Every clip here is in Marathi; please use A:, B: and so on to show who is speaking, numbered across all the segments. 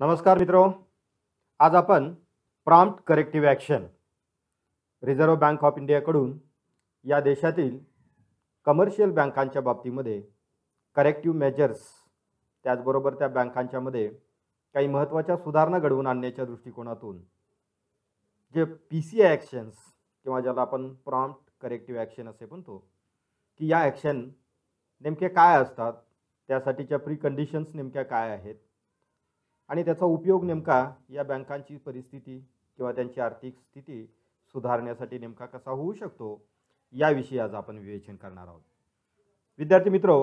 A: नमस्कार मित्रो आज आपण prompt corrective action reserve bank of इंडियाकडून या देशातील कमर्शियल बँकांच्या बाबतीमध्ये करेक्टिव्ह मेजर्स त्याचबरोबर त्या बँकांच्यामध्ये काही महत्त्वाच्या सुधारणा घडवून आणण्याच्या दृष्टिकोनातून J P C I actions किंवा ज्याला आपण प्रॉम्प्ट करेक्टिव्ह ॲक्शन असे म्हणतो की या ॲक्शन नेमके काय असतात त्यासाठीच्या प्री कंडिशन्स नेमक्या काय आहेत आणि त्याचा उपयोग नेमका या बँकांची परिस्थिती किंवा त्यांची आर्थिक स्थिती सुधारण्यासाठी नेमका कसा होऊ शकतो याविषयी आज आपण विवेचन करणार आहोत विद्यार्थी मित्रो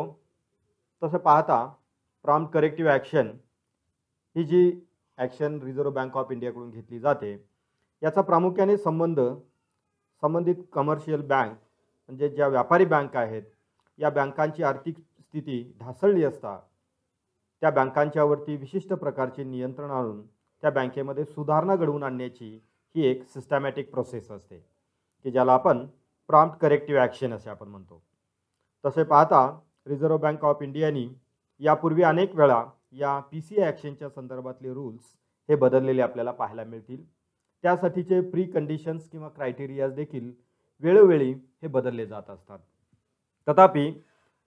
A: तसं पाहता प्रॉम करेक्टिव्ह ॲक्शन ही जी ॲक्शन रिझर्व्ह बँक ऑफ इंडियाकडून घेतली जाते याचा प्रामुख्याने संबंध संबंधित कमर्शियल बँक म्हणजे ज्या व्यापारी बँक आहेत या बँकांची आर्थिक स्थिती ढासळली असता त्या बँकांच्यावरती विशिष्ट प्रकारचे नियंत्रण आणून त्या बँकेमध्ये सुधारणा घडवून आणण्याची ही एक सिस्टमॅटिक प्रोसेस असते की ज्याला आपण प्रॉम्प्ट करेक्टिव्ह ॲक्शन असे आपण म्हणतो तसे पाहता रिझर्व्ह बँक ऑफ इंडियानी यापूर्वी अनेक वेळा या पी सी ॲक्शनच्या संदर्भातले रूल्स हे बदललेले आपल्याला पाहायला मिळतील त्यासाठीचे प्री कंडिशन्स किंवा क्रायटेरियाज देखील वेळोवेळी हे बदलले जात असतात तथापि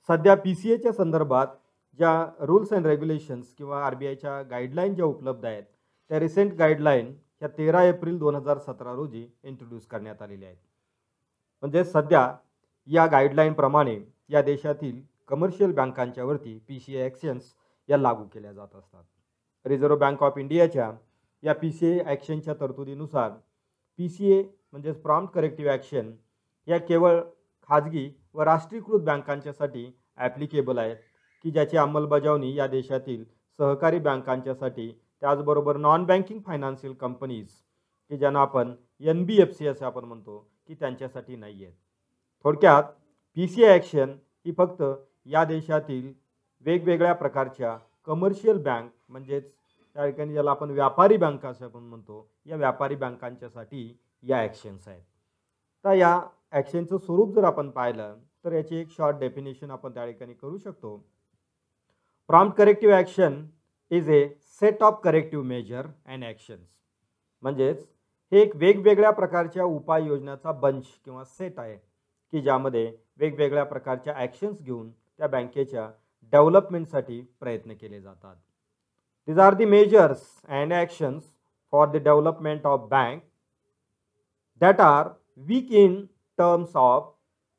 A: सध्या पी सी एच्या संदर्भात ज्या रूल्स अँड रेग्युलेशन्स किंवा आर बी आयच्या गाईडलाईन ज्या उपलब्ध आहेत त्या रिसेंट गाईडलाईन ह्या तेरा एप्रिल दोन हजार सतरा रोजी इंट्रोड्यूस करण्यात आलेल्या आहेत म्हणजे सध्या या गाईडलाईनप्रमाणे या देशातील कमर्शियल बँकांच्यावरती पी सी ए ॲक्शन्स या लागू केल्या जात असतात रिझर्व्ह बँक ऑफ इंडियाच्या या पी सी ए ॲक्शनच्या तरतुदीनुसार पी सी ए म्हणजेच प्रॉम्प्ट करेक्टिव्ह ॲक्शन या केवळ खाजगी व राष्ट्रीयकृत बँकांच्यासाठी ॲप्लिकेबल आहेत की ज्याची अंमलबजावणी या देशातील सहकारी बँकांच्यासाठी त्याचबरोबर नॉन बँकिंग फायनान्शियल कंपनीज की ज्यांना आपण एन बी एफ सी असे आपण म्हणतो की त्यांच्यासाठी नाही आहेत थोडक्यात पी सी आय ॲक्शन ही फक्त या देशातील वेगवेगळ्या प्रकारच्या कमर्शियल बँक म्हणजेच त्या ठिकाणी ज्याला आपण व्यापारी बँक असं आपण म्हणतो या व्यापारी बँकांच्यासाठी या ॲक्शन्स आहेत तर या ॲक्शनचं स्वरूप जर आपण पाहिलं तर याची एक शॉर्ट डेफिनेशन आपण त्या ठिकाणी करू शकतो prompt corrective action is a set of corrective measure and actions म्हणजेच हे एक वेगवेगळ्या प्रकारच्या उपाययोजनाचा बंच किंवा सेट आहे की ज्यामध्ये वेगवेगळ्या प्रकारच्या ॲक्शन्स घेऊन त्या बँकेच्या डेव्हलपमेंटसाठी प्रयत्न केले जातात these are the measures and actions for the development of bank that are weak in terms of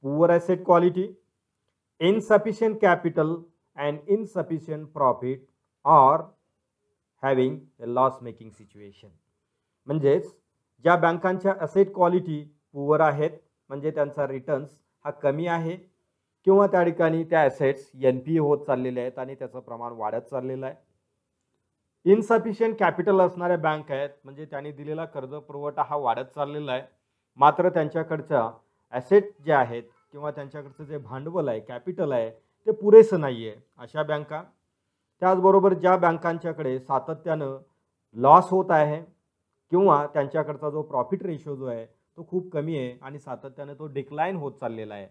A: poor asset quality insufficient capital an insufficient profit or having a loss making situation म्हणजेच ज्या बँकांच्या असेट क्वालिटी पुअर आहेत म्हणजे त्यांचा रिटर्न्स हा कमी आहे किंवा त्या ठिकाणी त्या ॲसेट्स एन पी होत चाललेले आहेत आणि त्याचं प्रमाण वाढत चाललेलं आहे इनसफिशियंट कॅपिटल असणाऱ्या बँक आहेत म्हणजे त्यांनी दिलेला कर्ज पुरवठा हा वाढत चाललेला आहे मात्र त्यांच्याकडच्या ॲसेट जे आहेत किंवा त्यांच्याकडचं जे भांडवल आहे कॅपिटल आहे ते पुरेसं नाही आहे अशा बँका त्याचबरोबर ज्या बँकांच्याकडे सातत्यानं लॉस होत आहे किंवा त्यांच्याकडचा जो प्रॉफिट रेशो जो आहे तो खूप कमी आहे आणि सातत्यानं तो डिक्लाईन होत चाललेला आहे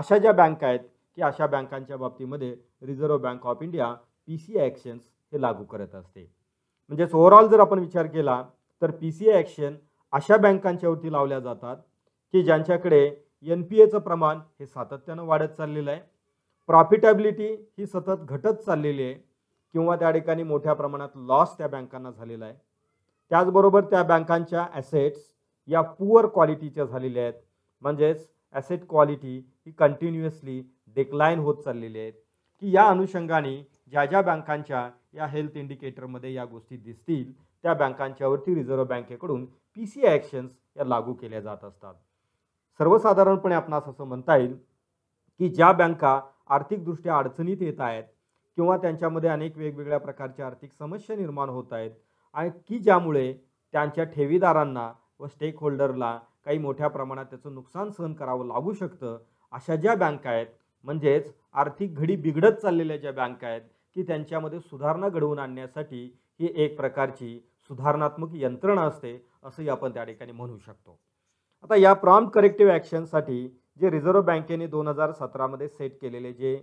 A: अशा ज्या बँका आहेत की अशा बँकांच्या बाबतीमध्ये reserve bank of India P C I actions हे लागू करत असते म्हणजेच ओव्हरऑल जर आपण विचार केला तर पी सी आय ॲक्शन अशा बँकांच्यावरती लावल्या जातात की ज्यांच्याकडे एन पी एचं प्रमाण हे सातत्यानं वाढत चाललेलं आहे प्रॉफिटेबिलिटी ही सतत घटत चाललेली आहे किंवा त्या ठिकाणी मोठ्या प्रमाणात लॉस त्या बँकांना झालेला आहे त्याचबरोबर त्या बँकांच्या ॲसेट्स या पुअर क्वालिटीच्या झालेल्या आहेत म्हणजेच ॲसेट क्वालिटी ही कंटिन्युअसली डिक्लाईन होत चाललेली आहेत की या अनुषंगाने ज्या ज्या बँकांच्या या हेल्थ इंडिकेटरमध्ये या गोष्टी दिसतील त्या बँकांच्यावरती रिझर्व्ह बँकेकडून पी सी ॲक्शन्स या लागू केल्या जात असतात सर्वसाधारणपणे आपणास असं म्हणता येईल की ज्या बँका आर्थिकदृष्ट्या अडचणीत येत आहेत किंवा त्यांच्यामध्ये अनेक वेगवेगळ्या प्रकारच्या आर्थिक समस्या निर्माण होत आहेत आणि की ज्यामुळे त्यांच्या ठेवीदारांना व स्टेक होल्डरला काही मोठ्या प्रमाणात त्याचं नुकसान सहन करावं लागू शकतं अशा ज्या बँका आहेत म्हणजेच आर्थिक घडी बिघडत चाललेल्या ज्या बँका आहेत की त्यांच्यामध्ये सुधारणा घडवून आणण्यासाठी ही एक प्रकारची सुधारणात्मक यंत्रणा असते असंही आपण त्या ठिकाणी म्हणू शकतो आता या प्रॉम्प्ट करेक्टिव्ह ॲक्शनसाठी जे रिझर्व्ह बँकेने दोन हजार सतरामध्ये सेट केलेले जे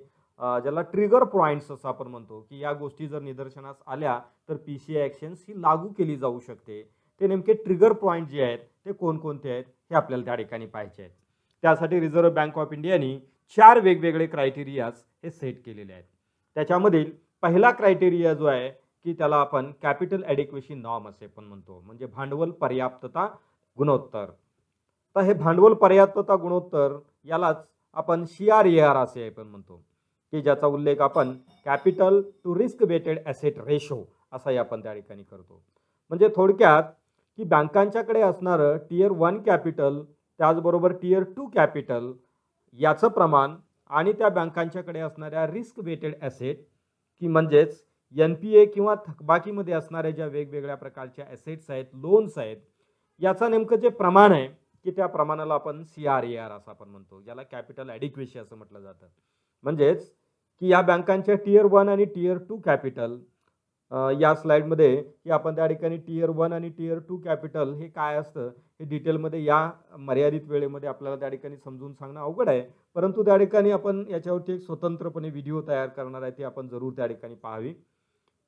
A: ज्याला ट्रिगर पॉईंट्स असं आपण म्हणतो की या गोष्टी जर निदर्शनास आल्या तर पी सी आय ॲक्शन्स ही लागू केली जाऊ शकते ते नेमके ट्रिगर पॉईंट जे आहेत ते कोणकोणते आहेत हे आपल्याला त्या ठिकाणी पाहायचे आहेत त्यासाठी रिझर्व्ह बँक ऑफ इंडियाने चार वेगवेगळे क्रायटेरियाज हे सेट केलेले आहेत त्याच्यामधील पहिला क्रायटेरिया जो आहे की त्याला आपण कॅपिटल ॲडिक्वेशी नॉर्म असे पण म्हणतो म्हणजे भांडवल पर्याप्तता गुणोत्तर तर हे भांडवल पर्याप्तता गुणोत्तर यालाच आपण सी आर ए आर असे आपण म्हणतो की ज्याचा उल्लेख आपण capital to risk weighted asset ratio असाही आपण त्या ठिकाणी करतो म्हणजे थोडक्यात की बँकांच्याकडे असणारं टीयर वन कॅपिटल त्याचबरोबर टीयर टू कॅपिटल याचं प्रमाण आणि त्या बँकांच्याकडे असणाऱ्या रिस्क वेटेड ॲसेट की म्हणजेच एन पी ए किंवा थकबाकीमध्ये असणाऱ्या ज्या वेगवेगळ्या प्रकारच्या ॲसेट्स आहेत लोन्स आहेत याचं नेमकं जे प्रमाण आहे की त्या प्रमाणाला आपण सी आर ए आर असं आपण म्हणतो ज्याला कॅपिटल ॲडिक्वेसी असं म्हटलं जातं म्हणजेच की या बँकांच्या टीयर वन आणि टीयर टू कॅपिटल या स्लाईडमध्ये की आपण त्या ठिकाणी टीयर वन आणि टीयर टू कॅपिटल हे काय असतं हे डिटेलमध्ये या मर्यादित वेळेमध्ये आपल्याला त्या ठिकाणी समजून सांगणं अवघड आहे परंतु त्या ठिकाणी आपण याच्यावरती एक स्वतंत्रपणे व्हिडिओ तयार करणार आहे ती आपण जरूर त्या ठिकाणी पाहावी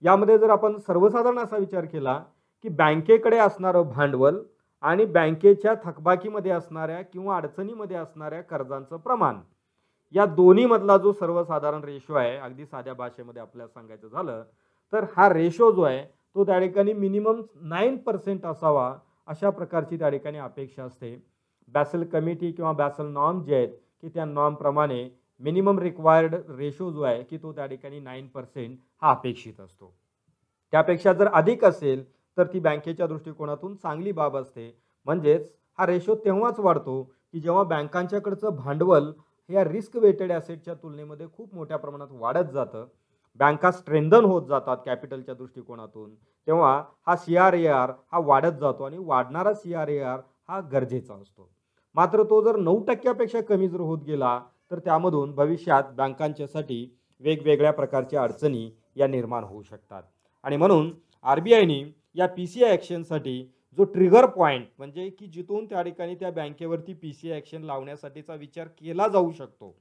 A: यामध्ये जर आपण सर्वसाधारण असा विचार केला की बँकेकडे असणारं भांडवल आणि बँकेच्या थकबाकीमध्ये असणाऱ्या किंवा अडचणीमध्ये असणाऱ्या कर्जांचं प्रमाण या दोन्हीमधला जो सर्वसाधारण रेशो आहे अगदी साध्या भाषेमध्ये आपल्याला सांगायचं झालं तर हा रेशो जो आहे तो त्या ठिकाणी मिनिमम नाईन पर्सेंट असावा अशा प्रकारची त्या ठिकाणी अपेक्षा असते बॅसल कमिटी किंवा बॅसल नॉर्म जे आहेत की त्या नॉर्मप्रमाणे मिनिमम रिक्वायर्ड रेशो जो आहे की तो त्या ठिकाणी नाईन पर्सेंट हा अपेक्षित असतो त्यापेक्षा जर अधिक असेल तर ती बँकेच्या दृष्टिकोनातून चांगली बाब असते म्हणजेच हा रेशो तेव्हाच वाढतो की जेव्हा बँकांच्याकडचं भांडवल या रिस्क वेटेड ॲसेटच्या तुलनेमध्ये खूप मोठ्या प्रमाणात वाढत जातं बँका स्ट्रेंथन होत जातात कॅपिटलच्या दृष्टिकोनातून तेव्हा हा सी आर ए आर हा वाढत जातो आणि वाढणारा सी आर ए आर हा गरजेचा असतो मात्र तो जर नऊ टक्क्यापेक्षा कमी जर होत गेला तर त्यामधून भविष्यात बँकांच्यासाठी वेगवेगळ्या प्रकारच्या अडचणी या निर्माण होऊ शकतात आणि म्हणून आर बी आयनी या पी सी आय ॲक्शनसाठी जो ट्रिगर पॉईंट म्हणजे की जिथून त्या ठिकाणी त्या बँकेवरती पी सी आय ॲक्शन लावण्यासाठीचा विचार केला जाऊ शकतो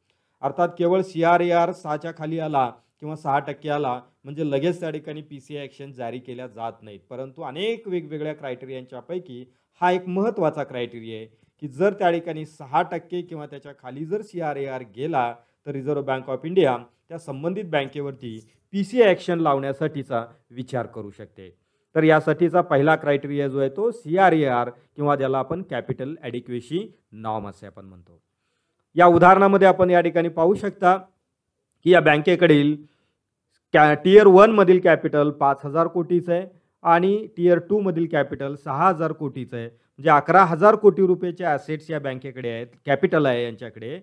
A: अर्थात केवळ सी आर ए आर सहाच्या खाली आला किंवा सहा टक्के आला म्हणजे लगेच त्या ठिकाणी पी सी आय ॲक्शन जारी केल्या जात नाहीत परंतु अनेक वेगवेगळ्या क्रायटेरियांच्यापैकी हा एक महत्त्वाचा क्रायटेरिया आहे की जर त्या ठिकाणी सहा टक्के किंवा त्याच्या खाली जर सी आर ए आर गेला तर रिझर्व्ह बँक ऑफ इंडिया त्या संबंधित बँकेवरती पी सी आय ॲक्शन लावण्यासाठीचा विचार करू शकते तर यासाठीचा पहिला क्रायटेरिया जो आहे तो सी आर ए आर किंवा ज्याला आपण कॅपिटल ॲडिक्वेशी नॉम असे आपण म्हणतो या उदाहरणामध्ये आपण या ठिकाणी पाहू शकता की या बँकेकडील कॅ टीयर वनमधील कॅपिटल पाच हजार कोटीचं आहे आणि टीयर टूमधील कॅपिटल सहा हजार कोटीचं आहे म्हणजे अकरा हजार कोटी रुपयेचे ॲसेट्स या बँकेकडे आहेत कॅपिटल आहे यांच्याकडे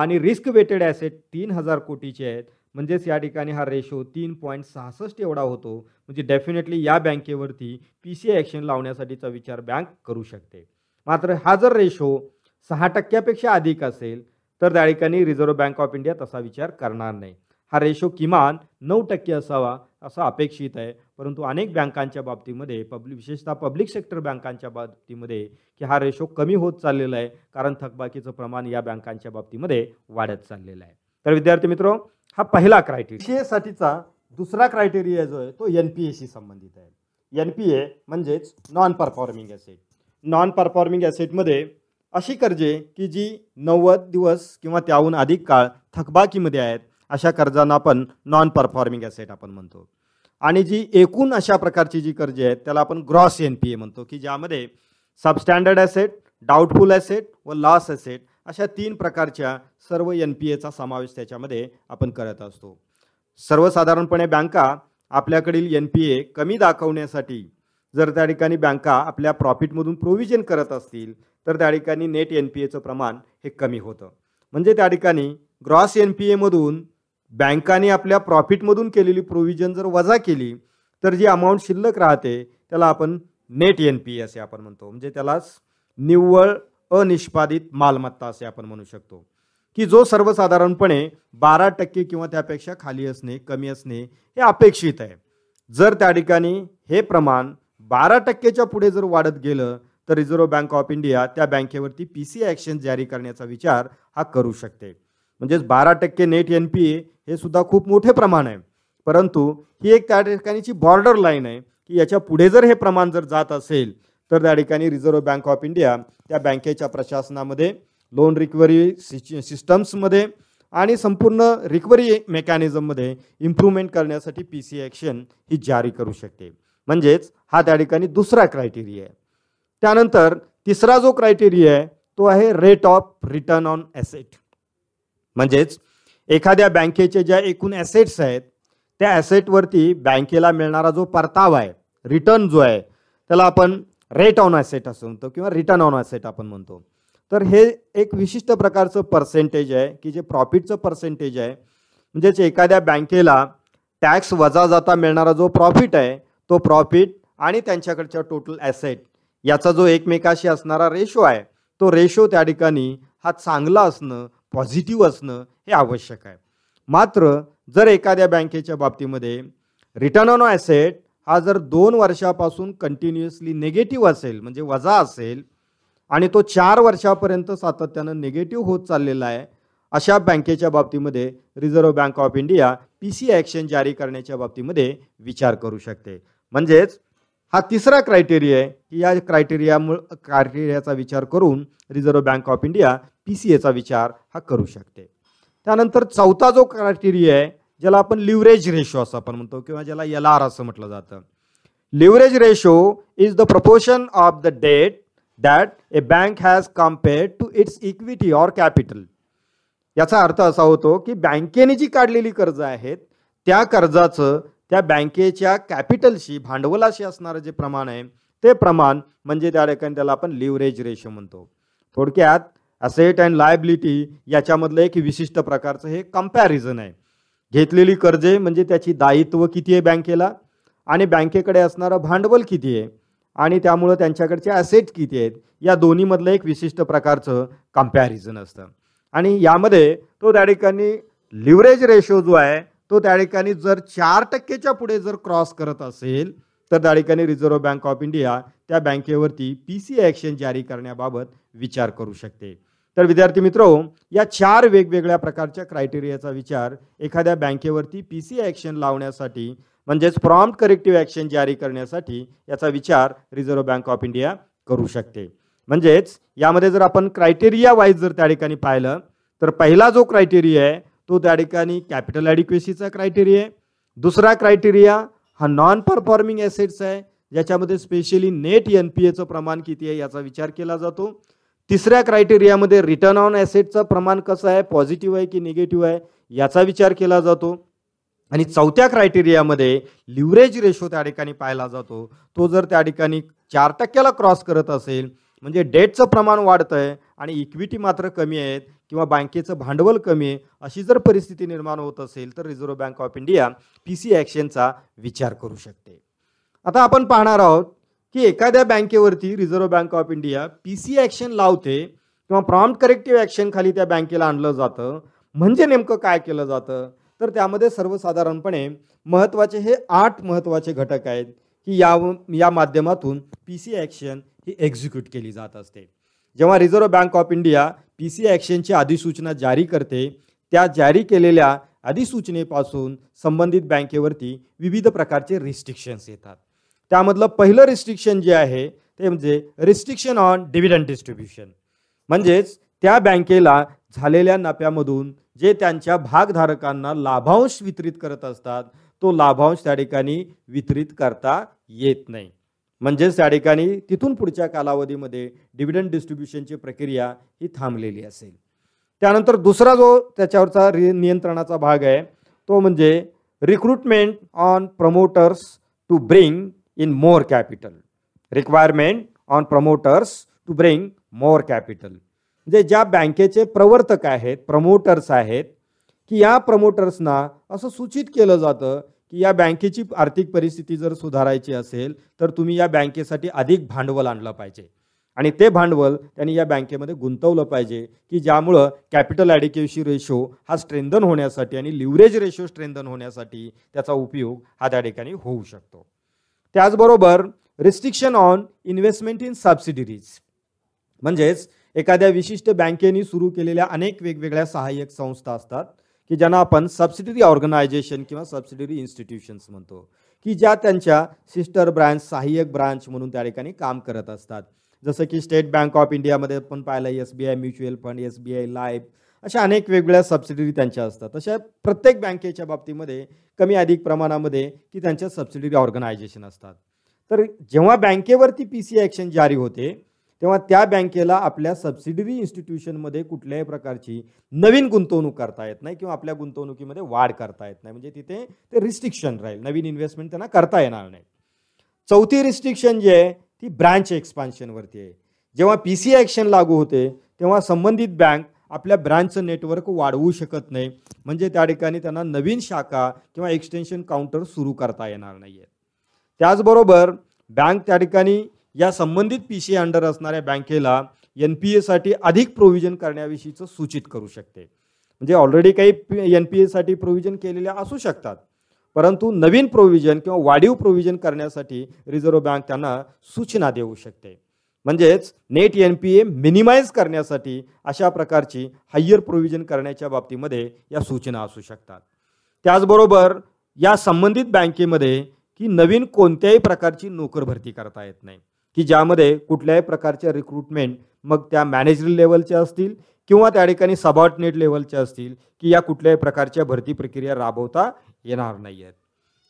A: आणि रिस्क वेटेड ॲसेट तीन हजार कोटीचे आहेत म्हणजेच या ठिकाणी हा रेशो तीन पॉईंट सहासष्ट एवढा होतो म्हणजे डेफिनेटली या बँकेवरती पी सी ॲक्शन लावण्यासाठीचा विचार बँक करू शकते मात्र हा जर रेशो सहा टक्क्यापेक्षा अधिक असेल तर त्या ठिकाणी रिझर्व्ह बँक ऑफ इंडिया तसा विचार करणार नाही हा रेशो किमान नऊ टक्के असावा असं अपेक्षित आहे परंतु अनेक बँकांच्या बाबतीमध्ये पब्लिक विशेषतः पब्लिक सेक्टर बँकांच्या बाबतीमध्ये की हा रेशो कमी होत चाललेला आहे कारण थकबाकीचं प्रमाण या बँकांच्या बाबतीमध्ये वाढत चाललेलं आहे तर विद्यार्थी मित्रो हा पहिला क्रायटेरिया एसाठीचा दुसरा क्रायटेरिया जो आहे तो एन पी एशी संबंधित आहे एन पी ए म्हणजेच non performing asset non performing ॲसेटमध्ये अशी कर्जे की जी नव्वद दिवस किंवा त्याहून अधिक काळ थकबाकीमध्ये आहेत अशा कर्जांना आपण नॉन परफॉर्मिंग ॲसेट आपण म्हणतो आणि जी एकूण अशा प्रकारची जी कर्जे आहेत त्याला आपण ग्रॉस एन पी ए म्हणतो की ज्यामध्ये सबस्टँडर्ड ॲसेट डाऊटफुल ॲसेट व लॉस ॲसेट अशा तीन प्रकारच्या सर्व एन पी एचा समावेश त्याच्यामध्ये आपण करत असतो सर्वसाधारणपणे बँका आपल्याकडील एन पी ए कमी दाखवण्यासाठी जर त्या ठिकाणी बँका आपल्या प्रॉफिटमधून प्रोव्हिजन करत असतील तर त्या ठिकाणी नेट एन पी एचं प्रमाण हे कमी होतं म्हणजे त्या ठिकाणी ग्रॉस एन पी एमधून बँकाने आपल्या प्रॉफिटमधून केलेली प्रोव्हिजन जर वजा केली तर जी अमाऊंट शिल्लक राहते त्याला आपण नेट एन पी असे आपण म्हणतो म्हणजे त्यालाच निव्वळ अनिष्पादित मालमत्ता असे आपण म्हणू शकतो की जो सर्वसाधारणपणे बारा टक्के किंवा त्यापेक्षा खाली असणे कमी असणे हे अपेक्षित आहे जर त्या ठिकाणी हे प्रमाण बारा टक्केच्या पुढे जर वाढत गेलं तर रिझर्व्ह बँक ऑफ इंडिया त्या बँकेवरती पी सी ॲक्शन जारी करण्याचा विचार हा करू शकते म्हणजेच बारा टक्के नेट एन पी ए हे सुद्धा खूप मोठे प्रमाण आहे परंतु ही एक त्या ठिकाणीची बॉर्डर लाईन आहे की याच्या पुढे जर हे प्रमाण जर जात असेल तर त्या ठिकाणी रिझर्व्ह बँक ऑफ इंडिया त्या बँकेच्या प्रशासनामध्ये लोन रिकव्हरी सिच सिस्टम्समध्ये आणि संपूर्ण रिकव्हरी मेकॅनिझममध्ये इम्प्रूव्हमेंट करण्यासाठी पी सी ॲक्शन ही जारी करू शकते म्हणजेच हा त्या ठिकाणी दुसरा क्रायटेरिया आहे त्यानंतर तिसरा जो क्रायटेरिया आहे तो आहे rate of return on asset म्हणजेच एखाद्या बँकेचे ज्या एकूण ॲसेट्स आहेत त्या ॲसेटवरती बँकेला मिळणारा जो परतावा आहे रिटर्न जो आहे त्याला आपण रेट ऑन ॲसेट असं म्हणतो किंवा रिटर्न ऑन ॲसेट आपण म्हणतो तर हे एक विशिष्ट प्रकारचं पर्सेंटेज आहे की जे प्रॉफिटचं पर्सेंटेज आहे म्हणजेच एखाद्या बँकेला टॅक्स वजा जाता मिळणारा जो प्रॉफिट आहे तो प्रॉफिट आणि त्यांच्याकडच्या टोटल ॲसेट याचा जो एकमेकाशी असणारा रेशो आहे तो रेशो त्या ठिकाणी हा चांगला असणं पॉझिटिव्ह असणं हे आवश्यक आहे मात्र जर एखाद्या बँकेच्या बाबतीमध्ये रिटर्न ऑन ॲसेट हा जर दोन वर्षापासून कंटिन्युअसली निगेटिव्ह असेल म्हणजे वजा असेल आणि तो चार वर्षापर्यंत सातत्यानं निगेटिव्ह होत चाललेला आहे अशा बँकेच्या बाबतीमध्ये reserve bank of India P C action जारी करण्याच्या बाबतीमध्ये विचार करू शकते म्हणजेच हा तिसरा क्रायटेरिया आहे की या क्रायटेरियामुळ क्रायटेरियाचा विचार करून reserve bank of India P C एचा विचार हा करू शकते त्यानंतर चौथा जो क्रायटेरिया आहे ज्याला आपण लिव्हरेज रेशो असं आपण म्हणतो किंवा ज्याला एल आर असं म्हटलं जातं leverage ratio is the proportion of the debt that a bank has compared to its equity or capital याचा अर्थ असा होतो की बँकेने जी काढलेली कर्ज आहेत त्या कर्जाचं त्या बँकेच्या कॅपिटलशी भांडवलाशी असणारं जे प्रमाण आहे ते प्रमाण म्हणजे त्या ठिकाणी त्याला आपण लिव्हरेज रेशो म्हणतो थोडक्यात असेट अँड लायबिलिटी याच्यामधलं एक विशिष्ट प्रकारचं हे कम्पॅरिझन आहे घेतलेली कर्जे म्हणजे त्याची दायित्व किती आहे बँकेला आणि बँकेकडे असणारं भांडवल किती आहे आणि त्यामुळं त्यांच्याकडचे ॲसेट किती आहेत या दोन्हीमधलं एक विशिष्ट प्रकारचं कम्पॅरिझन असतं आणि यामध्ये तो त्या ठिकाणी लिव्हरेज रेशो जो आहे तो त्या ठिकाणी जर चार टक्केच्या पुढे जर क्रॉस करत असेल तर त्या ठिकाणी रिझर्व्ह बँक ऑफ इंडिया त्या बँकेवरती पी सी ॲक्शन जारी करण्याबाबत विचार करू शकते तर विद्यार्थी मित्रो या चार वेगवेगळ्या प्रकारच्या क्रायटेरियाचा विचार एखाद्या बँकेवरती पी सी ॲक्शन लावण्यासाठी म्हणजेच प्रॉम्प्ट करेक्टिव्ह ॲक्शन जारी करण्यासाठी याचा विचार रिझर्व्ह बँक ऑफ इंडिया करू शकते म्हणजेच यामध्ये जर आपण क्रायटेरिया वाईज जर त्या ठिकाणी पाहिलं तर पहिला जो क्रायटेरिया आहे तो त्या ठिकाणी कॅपिटल ॲडिक्वेसीचा क्रायटेरिया आहे दुसरा क्रायटेरिया हा नॉन परफॉर्मिंग ॲसेट्स आहे ज्याच्यामध्ये स्पेशली नेट एन पी एचं प्रमाण किती आहे याचा विचार केला जातो तिसऱ्या क्रायटेरियामध्ये रिटर्न ऑन ॲसेटचं प्रमाण कसं आहे पॉझिटिव्ह आहे की निगेटिव्ह आहे याचा विचार केला जातो आणि चौथ्या क्रायटेरियामध्ये लिव्हरेज रेशो त्या ठिकाणी पाहिला जातो तो जर त्या ठिकाणी चार टक्क्याला क्रॉस करत असेल म्हणजे डेटचं प्रमाण वाढतं आहे आणि इक्विटी मात्र कमी आहेत किंवा बँकेचं भांडवल कमी आहे अशी जर परिस्थिती निर्माण होत असेल तर reserve bank of India P C ॲक्शनचा विचार करू शकते आता आपण पाहणार आहोत की एखाद्या बँकेवरती reserve bank of India P C action लावते किंवा प्रॉम्प्ट करेक्टिव्ह ॲक्शन खाली त्या बँकेला आणलं जातं म्हणजे नेमकं काय केलं जातं तर त्यामध्ये सर्वसाधारणपणे महत्त्वाचे हे आठ महत्त्वाचे घटक आहेत की या या माध्यमातून पी सी ॲक्शन ही एक्झिक्यूट केली जात असते जेव्हा reserve bank of India P C ॲक्शनची अधिसूचना जारी करते त्या जारी केलेल्या अधिसूचनेपासून संबंधित बँकेवरती विविध प्रकारचे रिस्ट्रिक्शन्स येतात त्यामधलं पहिलं रिस्ट्रिक्शन जे आहे ते म्हणजे रिस्ट्रिक्शन ऑन डिव्हिडंड डिस्ट्रीब्युशन म्हणजेच त्या बँकेला झालेल्या नफ्यामधून जे त्यांच्या भागधारकांना लाभांश वितरित करत असतात तो लाभांश त्या ठिकाणी वितरित करता येत नाही म्हणजेच त्या ठिकाणी तिथून पुढच्या कालावधीमध्ये डिव्हिडंड डिस्ट्रीब्युशनची प्रक्रिया ही थांबलेली असेल त्यानंतर दुसरा जो त्याच्यावरचा रि नियंत्रणाचा भाग आहे तो म्हणजे recruitment on promoters to bring in more capital requirement on promoters to bring more capital म्हणजे ज्या बँकेचे प्रवर्तक आहेत प्रमोटर्स आहेत की या प्रमोटर्सना असं सूचित केलं जातं की या बँकेची आर्थिक परिस्थिती जर सुधारायची असेल तर तुम्ही या बँकेसाठी अधिक भांडवल आणलं पाहिजे आणि ते भांडवल त्यांनी या बँकेमध्ये गुंतवलं पाहिजे की ज्यामुळं कॅपिटल ॲडिक्युसी रेशो हा स्ट्रेंदन होण्यासाठी आणि लिव्हरेज रेशो स्ट्रेंदन होण्यासाठी त्याचा उपयोग हा त्या ठिकाणी होऊ शकतो त्याचबरोबर restriction on investment in subsidiaries म्हणजेच एखाद्या विशिष्ट बँकेने सुरू केलेल्या अनेक वेगवेगळ्या सहाय्यक संस्था असतात की ज्यांना आपण सबसिडरी ऑर्गनायझेशन किंवा सबसिडरी इन्स्टिट्यूशन्स म्हणतो की ज्या त्यांच्या सिस्टर ब्रांच सहाय्यक ब्रांच म्हणून त्या ठिकाणी काम करत असतात जसं की स्टेट बँक ऑफ इंडियामध्ये पण पाहिलं S B I mutual fund S B I life अशा अनेक वेगवेगळ्या सबसिडरी त्यांच्या असतात अशा प्रत्येक बँकेच्या बाबतीमध्ये कमी अधिक प्रमाणामध्ये की त्यांच्या सबसिडरी ऑर्गनायझेशन असतात तर जेव्हा बँकेवरती पी सी ॲक्शन जारी होते तेव्हा त्या बँकेला आपल्या सबसिडरी इन्स्टिट्यूशनमध्ये कुठल्याही प्रकारची नवीन गुंतवणूक करता येत नाही किंवा आपल्या गुंतवणुकीमध्ये वाढ करता येत नाही म्हणजे तिथे ते रिस्ट्रिक्शन राहील नवीन इन्व्हेस्टमेंट त्यांना करता येणार नाही चौथी रिस्ट्रिक्शन जी आहे ती ब्रँच एक्सपान्शनवरती आहे जेव्हा पी सी ॲक्शन लागू होते तेव्हा संबंधित बँक आपल्या ब्रँचचं नेटवर्क वाढवू शकत नाही म्हणजे त्या ठिकाणी त्यांना नवीन शाखा किंवा एक्सटेन्शन काउंटर सुरू करता येणार नाही आहेत त्याचबरोबर बँक त्या ठिकाणी या संबंधित पी सी अंडर असणाऱ्या बँकेला एन पी एसाठी अधिक प्रोव्हिजन करण्याविषयीचं सूचित करू शकते म्हणजे ऑलरेडी काही एन पी एसाठी प्रोव्हिजन केलेल्या असू शकतात परंतु नवीन प्रोव्हिजन किंवा वाढीव प्रोव्हिजन करण्यासाठी रिझर्व्ह बँक त्यांना सूचना देऊ शकते म्हणजेच net N P A minimise करण्यासाठी अशा प्रकारची हायर प्रोव्हिजन करण्याच्या बाबतीमध्ये या सूचना असू शकतात त्याचबरोबर या संबंधित बँकेमध्ये की नवीन कोणत्याही प्रकारची नोकर भरती करता येत नाही की ज्यामध्ये कुठल्याही प्रकारच्या रिक्रुटमेंट मग त्या मॅनेजर लेवलच्या असतील किंवा त्या ठिकाणी सबऑर्डिनेट लेवलच्या असतील की या कुठल्याही प्रकारच्या भरती प्रक्रिया राबवता येणार नाही आहेत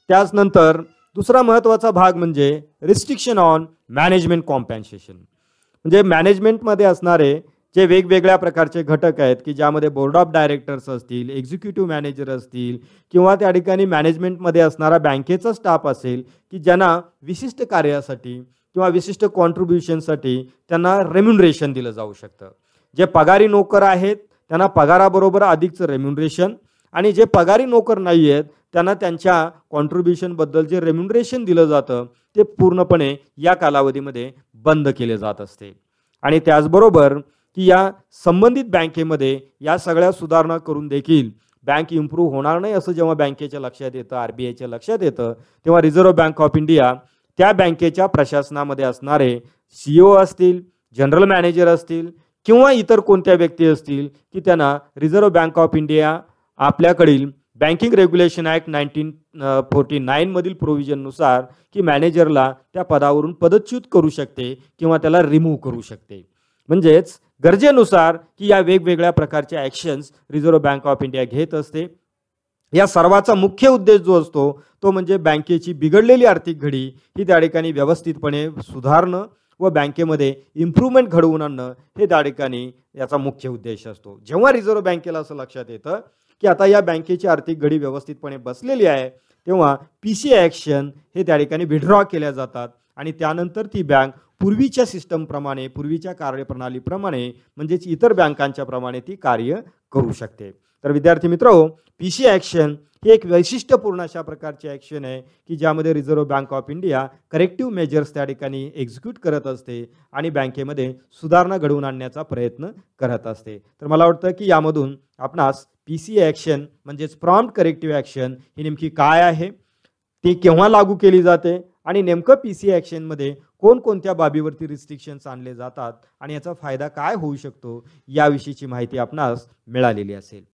A: त्याचनंतर दुसरा महत्त्वाचा भाग म्हणजे रिस्ट्रिक्शन ऑन मॅनेजमेंट कॉम्पॅन्सेशन म्हणजे मॅनेजमेंटमध्ये असणारे जे वेगवेगळ्या प्रकारचे घटक आहेत की ज्यामध्ये बोर्ड ऑफ डायरेक्टर्स असतील एक्झिक्युटिव्ह मॅनेजर असतील किंवा त्या ठिकाणी मॅनेजमेंटमध्ये असणारा बँकेचा स्टाफ असेल की ज्यांना विशिष्ट कार्यासाठी किंवा विशिष्ट कॉन्ट्रीब्युशनसाठी त्यांना रेम्युनरेशन दिलं जाऊ शकतं जे पगारी नोकर आहेत त्यांना पगाराबरोबर अधिकचं रेम्युनरेशन आणि जे पगारी नोकर नाही आहेत त्यांना त्यांच्या कॉन्ट्रीब्युशनबद्दल जे रेम्युनरेशन दिलं जातं ते पूर्णपणे या कालावधीमध्ये बंद केले जात असते आणि त्याचबरोबर की या संबंधित बँकेमध्ये या सगळ्या सुधारणा करून देखील बँक इम्प्रूव्ह होणार नाही असं जेव्हा बँकेच्या लक्षात येतं आर बी आयच्या लक्षात येतं तेव्हा रिझर्व्ह बँक ऑफ इंडिया त्या बँकेच्या प्रशासनामध्ये असणारे सी ओ e असतील जनरल मॅनेजर असतील किंवा इतर कोणत्या व्यक्ती असतील की त्यांना रिझर्व्ह बँक ऑफ इंडिया आपल्याकडील banking regulation act nineteen forty नाईनमधील प्रोव्हिजननुसार की मॅनेजरला त्या पदावरून पदच्युत करू शकते किंवा त्याला रिमूव्ह करू शकते म्हणजेच गरजेनुसार की या वेगवेगळ्या प्रकारच्या actions reserve bank of India घेत असते या सर्वाचा मुख्य उद्देश जो असतो तो म्हणजे बँकेची बिघडलेली आर्थिक घडी ही त्या ठिकाणी व्यवस्थितपणे सुधारणं व बँकेमध्ये इम्प्रूव्हमेंट घडवून आणणं हे त्या ठिकाणी याचा मुख्य उद्देश असतो जेव्हा रिझर्व्ह बँकेला असं लक्षात येतं की आता या बँकेची आर्थिक घडी व्यवस्थितपणे बसलेली आहे तेव्हा पी सी ॲक्शन हे त्या ठिकाणी विड्रॉ केल्या जातात आणि त्यानंतर ती बँक पूर्वीच्या सिस्टमप्रमाणे पूर्वीच्या कार्यप्रणालीप्रमाणे म्हणजेच इतर बँकांच्या प्रमाणे ती कार्य करू शकते तर विद्यार्थी मित्रो पी सी ॲक्शन ही एक वैशिष्ट्यपूर्ण अशा प्रकारची ॲक्शन आहे की ज्यामध्ये reserve bank of India corrective measures त्या ठिकाणी एक्झिक्यूट करत असते आणि बँकेमध्ये सुधारणा घडवून आणण्याचा प्रयत्न करत असते तर मला वाटतं की यामधून आपणास पी सी ॲक्शन म्हणजेच प्रॉम्प्ट करेक्टिव्ह ॲक्शन ही नेमकी काय आहे ती केव्हा लागू केली जाते आणि नेमकं पी सी ॲक्शनमध्ये कोणकोणत्या बाबीवरती रिस्ट्रिक्शन्स आणले जातात आणि याचा फायदा काय होऊ शकतो याविषयीची माहिती आपणास मिळालेली असेल